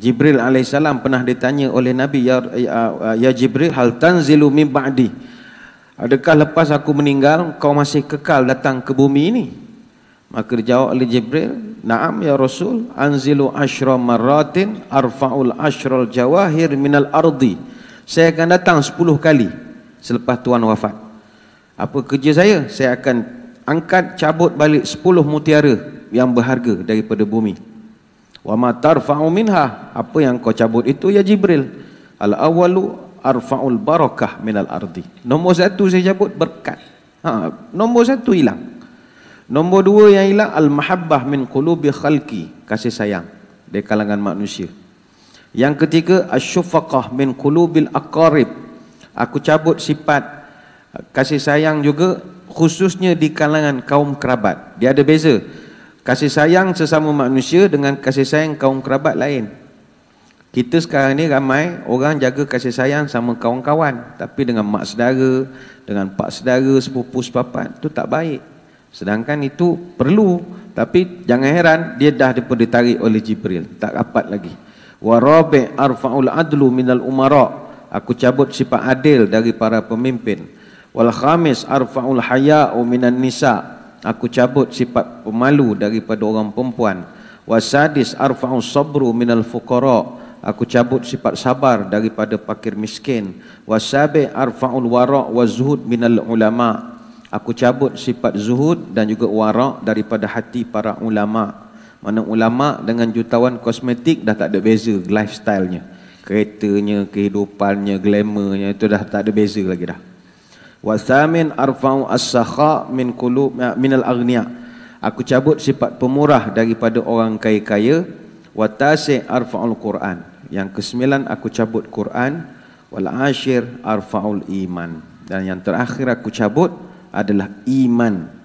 Jibril alaihissalam pernah ditanya oleh Nabi ya, ya, ya Jibril hal tanzilu min ba'di adakah lepas aku meninggal kau masih kekal datang ke bumi ini maka dijawab oleh Jibril na'am ya Rasul anzilu ashra maratin arfa'ul ashra jawahir minal ardi saya akan datang 10 kali selepas Tuhan wafat apa kerja saya saya akan angkat cabut balik 10 mutiara yang berharga daripada bumi Wa ma tarfa'u minha apa yang kau cabut itu ya Jibril. Al awwalu arfa'ul barakah minal ardi. Nombor satu saya cabut berkat. Ha, nombor satu hilang. Nombor dua yang hilang al mahabbah min qulubi khalqi, kasih sayang di kalangan manusia. Yang ketiga asyfaqah min qulubil aqarib. Aku cabut sifat kasih sayang juga khususnya di kalangan kaum kerabat. Dia ada beza kasih sayang sesama manusia dengan kasih sayang kaum kerabat lain. Kita sekarang ni ramai orang jaga kasih sayang sama kawan-kawan. Tapi dengan mak sedara, dengan pak sedara, sepupu, sepapat, itu tak baik. Sedangkan itu perlu. Tapi jangan heran, dia dah dapat ditarik oleh Jibril. Tak rapat lagi. Warabi arfa'ul adlu minal umarak. Aku cabut sifat adil dari para pemimpin. Wal khamis arfa'ul haya'u minan nisa' aku cabut sifat pemalu daripada orang perempuan wasadis arfa'u sabru minal fuqara aku cabut sifat sabar daripada fakir miskin wasabi arfa'ul wara' wa zuhud minal ulama aku cabut sifat zuhud dan juga wara' daripada hati para ulama mana ulama dengan jutawan kosmetik dah tak ada beza lifestyle-nya keretanya kehidupannya glamournya itu dah tak ada beza lagi dah wa thamin arfa'u as-sakha min qulub min al-aghnia aku cabut sifat pemurah daripada orang kaya-kaya wa tasi arfa'ul quran yang kesembilan aku cabut quran wal ashir arfa'ul iman dan yang terakhir aku cabut adalah iman